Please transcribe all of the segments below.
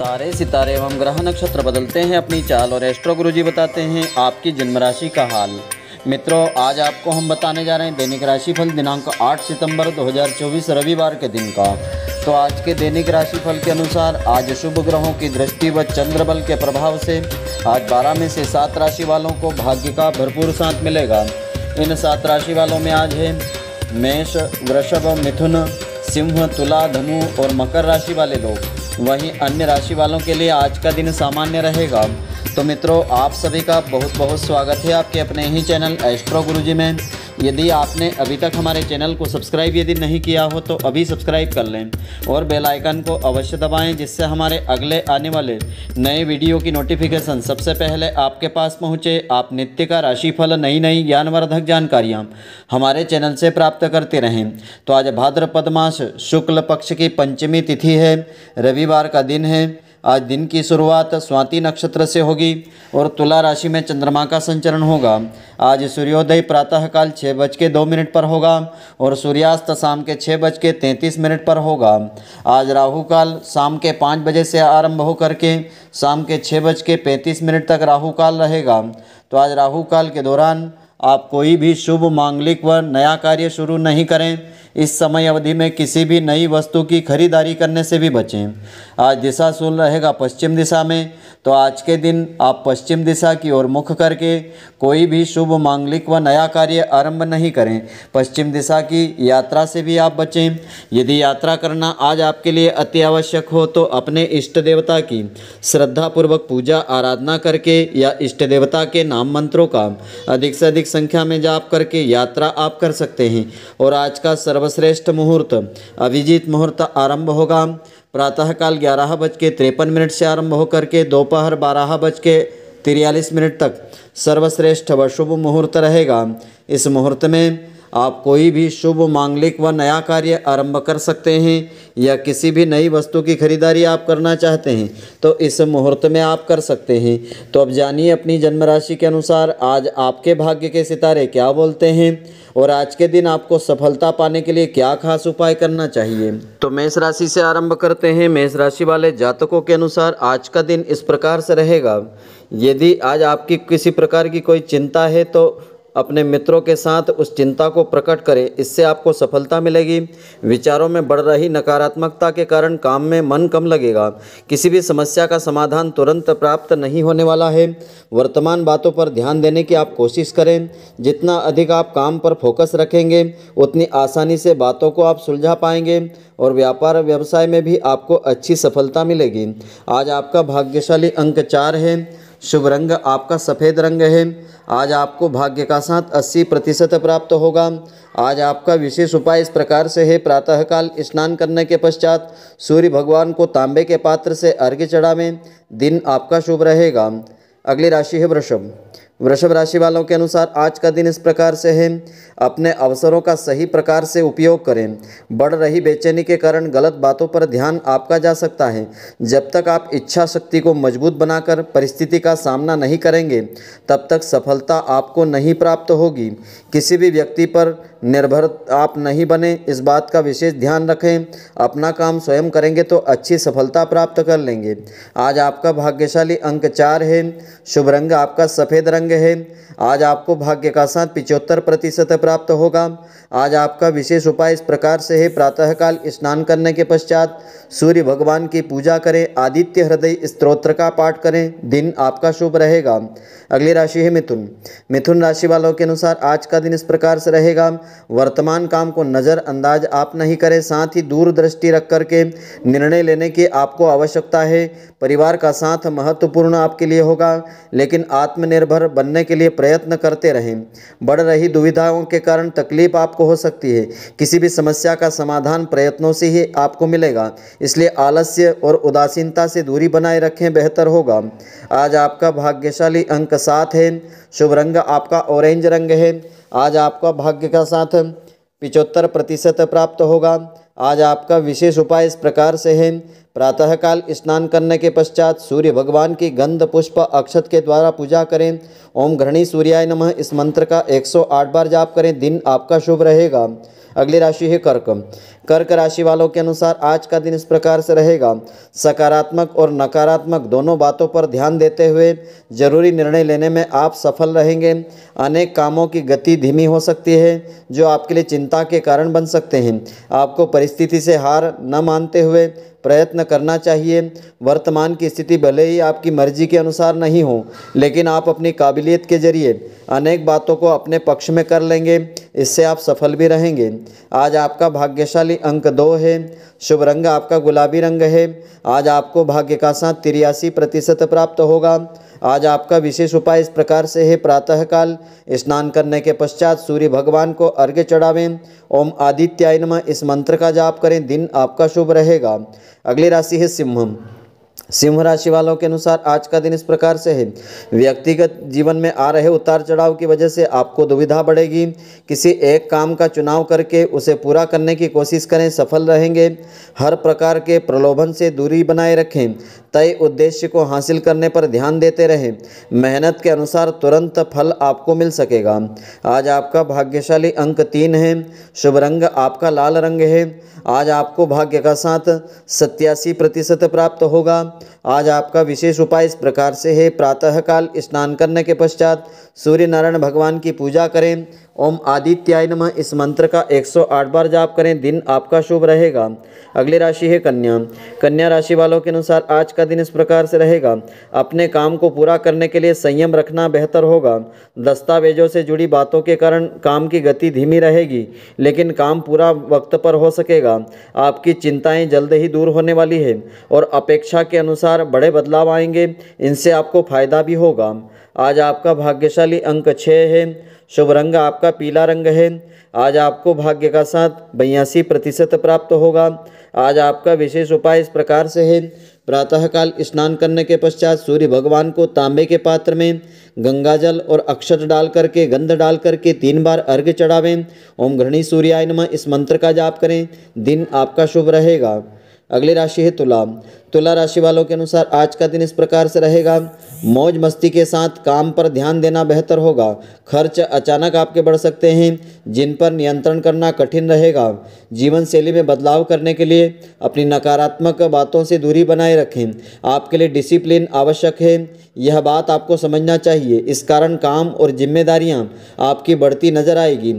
तारे सितारे एवं ग्रह नक्षत्र बदलते हैं अपनी चाल और एस्ट्रो गुरुजी बताते हैं आपकी जन्म राशि का हाल मित्रों आज आपको हम बताने जा रहे हैं दैनिक राशिफल दिनांक 8 सितंबर 2024 रविवार के दिन का तो आज के दैनिक राशिफल के अनुसार आज शुभ ग्रहों की दृष्टि व चंद्र बल के प्रभाव से आज 12 में से सात राशि वालों को भाग्य का भरपूर साथ मिलेगा इन सात राशि वालों में आज है मेष वृषभ मिथुन सिंह तुला धनु और मकर राशि वाले लोग वहीं अन्य राशि वालों के लिए आज का दिन सामान्य रहेगा तो मित्रों आप सभी का बहुत बहुत स्वागत है आपके अपने ही चैनल एस्ट्रो गुरुजी में यदि आपने अभी तक हमारे चैनल को सब्सक्राइब यदि नहीं किया हो तो अभी सब्सक्राइब कर लें और बेल आइकन को अवश्य दबाएं जिससे हमारे अगले आने वाले नए वीडियो की नोटिफिकेशन सबसे पहले आपके पास पहुंचे आप नित्य का राशिफल नई नई ज्ञानवर्धक जानकारियाँ हमारे चैनल से प्राप्त करते रहें तो आज भाद्रपद मास शुक्ल पक्ष की पंचमी तिथि है रविवार का दिन है आज दिन की शुरुआत स्वाति नक्षत्र से होगी और तुला राशि में चंद्रमा का संचरण होगा आज सूर्योदय प्रातःकाल छः बज के दो मिनट पर होगा और सूर्यास्त शाम के छः बज के तैंतीस मिनट पर होगा आज राहु काल शाम के पाँच बजे से आरंभ होकर के शाम के छः बज के पैंतीस मिनट तक राहु काल रहेगा तो आज राहु काल के दौरान आप कोई भी शुभ मांगलिक व नया कार्य शुरू नहीं करें इस समय अवधि में किसी भी नई वस्तु की खरीदारी करने से भी बचें आज दिशा सुन रहेगा पश्चिम दिशा में तो आज के दिन आप पश्चिम दिशा की ओर मुख करके कोई भी शुभ मांगलिक व नया कार्य आरंभ नहीं करें पश्चिम दिशा की यात्रा से भी आप बचें यदि यात्रा करना आज आपके लिए अति आवश्यक हो तो अपने इष्ट देवता की श्रद्धापूर्वक पूजा आराधना करके या इष्ट देवता के नाम मंत्रों का अधिक से अधिक संख्या में जाप करके यात्रा आप कर सकते हैं और आज का सर्व सर्वश्रेष्ठ मुहूर्त अभिजीत मुहूर्त आरंभ होगा प्रातःकाल ग्यारह बज के तिरपन मिनट से आरंभ होकर के दोपहर बारह बज के तिरयालीस मिनट तक सर्वश्रेष्ठ व शुभ मुहूर्त रहेगा इस मुहूर्त में आप कोई भी शुभ मांगलिक व नया कार्य आरंभ कर सकते हैं या किसी भी नई वस्तु की खरीदारी आप करना चाहते हैं तो इस मुहूर्त में आप कर सकते हैं तो अब जानिए अपनी जन्म राशि के अनुसार आज आपके भाग्य के सितारे क्या बोलते हैं और आज के दिन आपको सफलता पाने के लिए क्या खास उपाय करना चाहिए तो मेष राशि से आरंभ करते हैं मेष राशि वाले जातकों के अनुसार आज का दिन इस प्रकार से रहेगा यदि आज आपकी किसी प्रकार की कोई चिंता है तो अपने मित्रों के साथ उस चिंता को प्रकट करें इससे आपको सफलता मिलेगी विचारों में बढ़ रही नकारात्मकता के कारण काम में मन कम लगेगा किसी भी समस्या का समाधान तुरंत प्राप्त नहीं होने वाला है वर्तमान बातों पर ध्यान देने की आप कोशिश करें जितना अधिक आप काम पर फोकस रखेंगे उतनी आसानी से बातों को आप सुलझा पाएंगे और व्यापार व्यवसाय में भी आपको अच्छी सफलता मिलेगी आज आपका भाग्यशाली अंक चार है शुभ रंग आपका सफ़ेद रंग है आज आपको भाग्य का साथ 80 प्रतिशत प्राप्त होगा आज आपका विशेष उपाय इस प्रकार से है प्रातःकाल स्नान करने के पश्चात सूर्य भगवान को तांबे के पात्र से अर्घ्य चढ़ावें दिन आपका शुभ रहेगा अगली राशि है वृषभ वृषभ राशि वालों के अनुसार आज का दिन इस प्रकार से है अपने अवसरों का सही प्रकार से उपयोग करें बढ़ रही बेचैनी के कारण गलत बातों पर ध्यान आपका जा सकता है जब तक आप इच्छा शक्ति को मजबूत बनाकर परिस्थिति का सामना नहीं करेंगे तब तक सफलता आपको नहीं प्राप्त होगी किसी भी व्यक्ति पर निर्भर आप नहीं बने इस बात का विशेष ध्यान रखें अपना काम स्वयं करेंगे तो अच्छी सफलता प्राप्त कर लेंगे आज आपका भाग्यशाली अंक चार है शुभ रंग आपका सफ़ेद रंग है आज आपको भाग्य का साथ पिचहत्तर प्रतिशत प्राप्त होगा आज आपका विशेष उपाय इस प्रकार से है प्रातःकाल स्नान करने के पश्चात सूर्य भगवान की पूजा करें आदित्य हृदय स्त्रोत्र का पाठ करें दिन आपका शुभ रहेगा अगली राशि है मिथुन मिथुन राशि वालों के अनुसार आज का दिन इस प्रकार से रहेगा वर्तमान काम को नज़रअंदाज आप नहीं करें साथ ही दूरदृष्टि रख कर के निर्णय लेने की आपको आवश्यकता है परिवार का साथ महत्वपूर्ण आपके लिए होगा लेकिन आत्मनिर्भर बनने के लिए प्रयत्न करते रहें बढ़ रही दुविधाओं के कारण तकलीफ आपको हो सकती है किसी भी समस्या का समाधान प्रयत्नों से ही आपको मिलेगा इसलिए आलस्य और उदासीनता से दूरी बनाए रखें बेहतर होगा आज आपका भाग्यशाली अंक सात है शुभ रंग आपका ऑरेंज रंग है आज आपका भाग्य का साथ पिचहत्तर प्रतिशत प्राप्त होगा आज आपका विशेष उपाय इस प्रकार से है प्रातःकाल स्नान करने के पश्चात सूर्य भगवान की गंध पुष्प अक्षत के द्वारा पूजा करें ओम घृणी सूर्याय नमः इस मंत्र का 108 बार जाप करें दिन आपका शुभ रहेगा अगली राशि है कर्क कर्क राशि वालों के अनुसार आज का दिन इस प्रकार से रहेगा सकारात्मक और नकारात्मक दोनों बातों पर ध्यान देते हुए जरूरी निर्णय लेने में आप सफल रहेंगे अनेक कामों की गति धीमी हो सकती है जो आपके लिए चिंता के कारण बन सकते हैं आपको परिस्थिति से हार न मानते हुए प्रयत्न करना चाहिए वर्तमान की स्थिति भले ही आपकी मर्जी के अनुसार नहीं हो लेकिन आप अपनी काबिलियत के जरिए अनेक बातों को अपने पक्ष में कर लेंगे इससे आप सफल भी रहेंगे आज आपका भाग्यशाली अंक दो है शुभ रंग आपका गुलाबी रंग है आज आपको भाग्य का साथ तिरासी प्रतिशत प्राप्त होगा आज आपका विशेष उपाय इस प्रकार से है प्रातःकाल स्नान करने के पश्चात सूर्य भगवान को अर्घ्य चढ़ावें ओम आदित्याय नमः इस मंत्र का जाप करें दिन आपका शुभ रहेगा अगली राशि है सिंह सिंह राशि वालों के अनुसार आज का दिन इस प्रकार से है व्यक्तिगत जीवन में आ रहे उतार चढ़ाव की वजह से आपको दुविधा बढ़ेगी किसी एक काम का चुनाव करके उसे पूरा करने की कोशिश करें सफल रहेंगे हर प्रकार के प्रलोभन से दूरी बनाए रखें तय उद्देश्य को हासिल करने पर ध्यान देते रहें मेहनत के अनुसार तुरंत फल आपको मिल सकेगा आज आपका भाग्यशाली अंक तीन है शुभ रंग आपका लाल रंग है आज आपको भाग्य का साथ सत्यासी प्रतिशत प्राप्त होगा आज आपका विशेष उपाय इस प्रकार से है प्रातःकाल स्नान करने के पश्चात सूर्य नारायण भगवान की पूजा करें ओम आदित्याय नमः इस मंत्र का 108 बार जाप करें दिन आपका शुभ रहेगा अगली राशि है कन्या कन्या राशि वालों के अनुसार आज का दिन इस प्रकार से रहेगा अपने काम को पूरा करने के लिए संयम रखना बेहतर होगा दस्तावेजों से जुड़ी बातों के कारण काम की गति धीमी रहेगी लेकिन काम पूरा वक्त पर हो सकेगा आपकी चिंताएँ जल्द ही दूर होने वाली है और अपेक्षा के अनुसार बड़े बदलाव आएंगे इनसे आपको फायदा भी होगा आज आपका भाग्यशाली अंक छः है शुभ रंग आपका आपका पीला रंग है आज आपको भाग्य का साथ बयासी प्रतिशत प्राप्त होगा आज आपका विशेष उपाय इस प्रकार से है प्रातःकाल स्नान करने के पश्चात सूर्य भगवान को तांबे के पात्र में गंगा जल और अक्षत डाल करके गंध डाल करके तीन बार अर्घ्य चढ़ावें ओम घृणी सूर्याय नमः इस मंत्र का जाप करें दिन आपका शुभ रहेगा अगली राशि है तुला तुला राशि वालों के अनुसार आज का दिन इस प्रकार से रहेगा मौज मस्ती के साथ काम पर ध्यान देना बेहतर होगा खर्च अचानक आपके बढ़ सकते हैं जिन पर नियंत्रण करना कठिन रहेगा जीवन शैली में बदलाव करने के लिए अपनी नकारात्मक बातों से दूरी बनाए रखें आपके लिए डिसिप्लिन आवश्यक है यह बात आपको समझना चाहिए इस कारण काम और जिम्मेदारियाँ आपकी बढ़ती नजर आएगी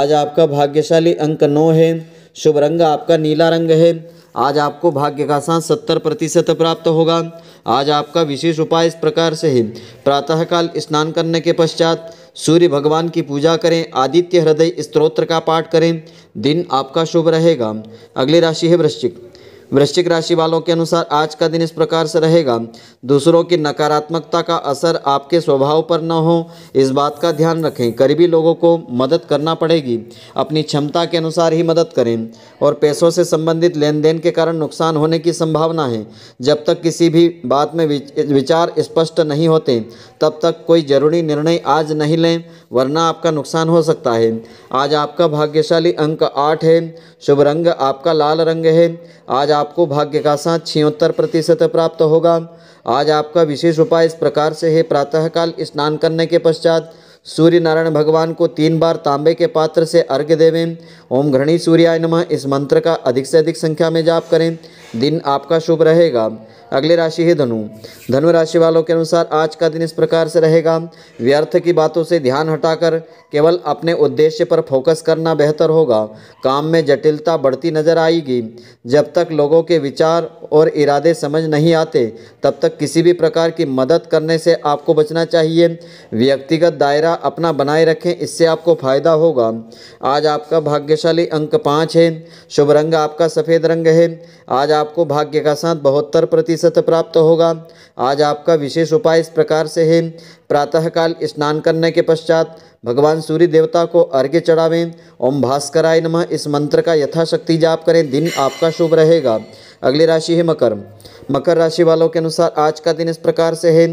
आज आपका भाग्यशाली अंक नौ है शुभ रंग आपका नीला रंग है आज आपको भाग्य का साथ सत्तर प्रतिशत प्राप्त होगा आज आपका विशेष उपाय इस प्रकार से है प्रातःकाल स्नान करने के पश्चात सूर्य भगवान की पूजा करें आदित्य हृदय स्त्रोत्र का पाठ करें दिन आपका शुभ रहेगा अगली राशि है वृश्चिक वृश्चिक राशि वालों के अनुसार आज का दिन इस प्रकार से रहेगा दूसरों की नकारात्मकता का असर आपके स्वभाव पर न हो इस बात का ध्यान रखें करीबी लोगों को मदद करना पड़ेगी अपनी क्षमता के अनुसार ही मदद करें और पैसों से संबंधित लेन देन के कारण नुकसान होने की संभावना है जब तक किसी भी बात में विचार स्पष्ट नहीं होते तब तक कोई ज़रूरी निर्णय आज नहीं लें वरना आपका नुकसान हो सकता है आज आपका भाग्यशाली अंक आठ है शुभ रंग आपका लाल रंग है आज आपको भाग्य का साथ छिहत्तर प्रतिशत प्राप्त होगा आज आपका विशेष उपाय इस प्रकार से है प्रातःकाल स्नान करने के पश्चात सूर्य नारायण भगवान को तीन बार तांबे के पात्र से अर्घ्य देवें ओम घृणी सूर्याय नमः इस मंत्र का अधिक से अधिक संख्या में जाप करें दिन आपका शुभ रहेगा अगली राशि है धनु धनु राशि वालों के अनुसार आज का दिन इस प्रकार से रहेगा व्यर्थ की बातों से ध्यान हटाकर केवल अपने उद्देश्य पर फोकस करना बेहतर होगा काम में जटिलता बढ़ती नजर आएगी जब तक लोगों के विचार और इरादे समझ नहीं आते तब तक किसी भी प्रकार की मदद करने से आपको बचना चाहिए व्यक्तिगत दायरा अपना बनाए रखें इससे आपको फायदा होगा आज आपका भाग्यशाली अंक पाँच है शुभ रंग आपका सफ़ेद रंग है आज आपको भाग्य का साथ बहत्तर प्रतिशत प्राप्त होगा आज आपका विशेष उपाय इस प्रकार से है प्रातःकाल स्नान करने के पश्चात भगवान सूर्य देवता को अर्घ्य चढ़ावें ओम भास्कराय नमः इस मंत्र का यथाशक्ति जाप करें दिन आपका शुभ रहेगा अगली राशि है मकर मकर राशि वालों के अनुसार आज का दिन इस प्रकार से है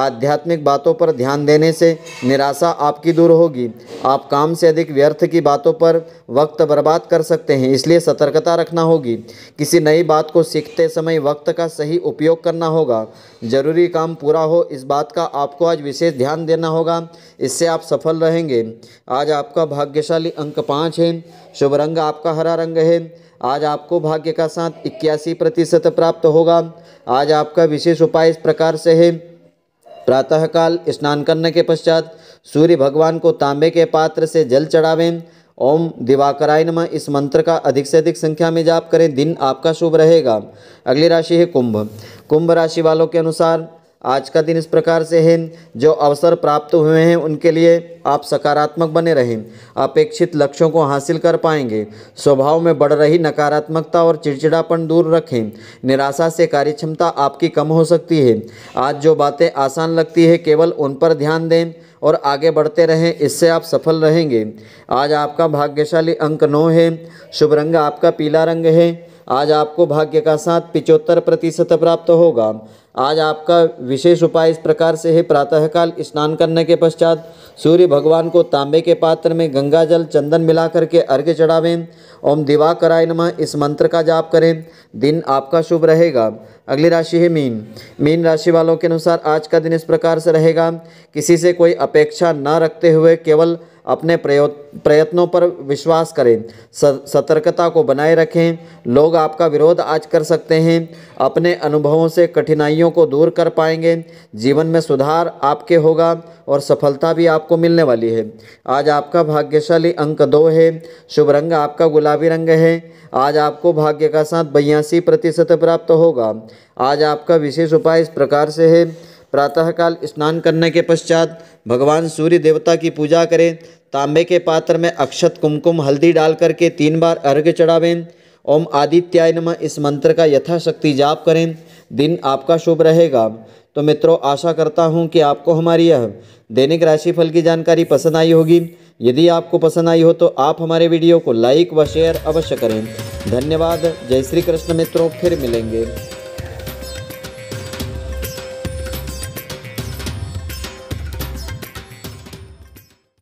आध्यात्मिक बातों पर ध्यान देने से निराशा आपकी दूर होगी आप काम से अधिक व्यर्थ की बातों पर वक्त बर्बाद कर सकते हैं इसलिए सतर्कता रखना होगी किसी नई बात को सीखते समय वक्त का सही उपयोग करना होगा जरूरी काम पूरा हो इस बात का आपको आज विशेष ध्यान देना होगा इससे आप सफल रहेंगे आज आपका भाग्यशाली अंक पाँच है शुभ रंग आपका हरा रंग है आज आपको भाग्य का साथ इक्यासी प्रतिशत प्राप्त होगा आज आपका विशेष उपाय इस प्रकार से है प्रातःकाल स्नान करने के पश्चात सूर्य भगवान को तांबे के पात्र से जल चढ़ावें ओम दिवाकराय नमः इस मंत्र का अधिक से अधिक संख्या में जाप करें दिन आपका शुभ रहेगा अगली राशि है कुंभ कुंभ राशि वालों के अनुसार आज का दिन इस प्रकार से है जो अवसर प्राप्त हुए हैं उनके लिए आप सकारात्मक बने रहें अपेक्षित लक्ष्यों को हासिल कर पाएंगे स्वभाव में बढ़ रही नकारात्मकता और चिड़चिड़ापन दूर रखें निराशा से कार्यक्षमता आपकी कम हो सकती है आज जो बातें आसान लगती है केवल उन पर ध्यान दें और आगे बढ़ते रहें इससे आप सफल रहेंगे आज आपका भाग्यशाली अंक नौ है शुभ रंग आपका पीला रंग है आज आपको भाग्य का साथ पिचहत्तर प्रतिशत प्राप्त होगा आज आपका विशेष उपाय इस प्रकार से है प्रातःकाल स्नान करने के पश्चात सूर्य भगवान को तांबे के पात्र में गंगा जल चंदन मिलाकर के अर्घ्य चढ़ावें ओम दिवा कराय नमः इस मंत्र का जाप करें दिन आपका शुभ रहेगा अगली राशि है मीन मीन राशि वालों के अनुसार आज का दिन इस प्रकार से रहेगा किसी से कोई अपेक्षा न रखते हुए केवल अपने प्रयत्नों पर विश्वास करें सतर्कता को बनाए रखें लोग आपका विरोध आज कर सकते हैं अपने अनुभवों से कठिनाइयों को दूर कर पाएंगे जीवन में सुधार आपके होगा और सफलता भी आपको मिलने वाली है आज आपका भाग्यशाली अंक दो है शुभ रंग आपका गुलाबी रंग है आज आपको भाग्य का साथ बयासी प्रतिशत प्राप्त होगा आज आपका विशेष उपाय इस प्रकार से है प्रातःकाल स्नान करने के पश्चात भगवान सूर्य देवता की पूजा करें तांबे के पात्र में अक्षत कुमकुम हल्दी डाल करके तीन बार अर्घ्य चढ़ावें ओम आदित्याय नम इस मंत्र का यथाशक्ति जाप करें दिन आपका शुभ रहेगा तो मित्रों आशा करता हूँ कि आपको हमारी यह दैनिक राशिफल की जानकारी पसंद आई होगी यदि आपको पसंद आई हो तो आप हमारे वीडियो को लाइक व शेयर अवश्य करें धन्यवाद जय श्री कृष्ण मित्रों फिर मिलेंगे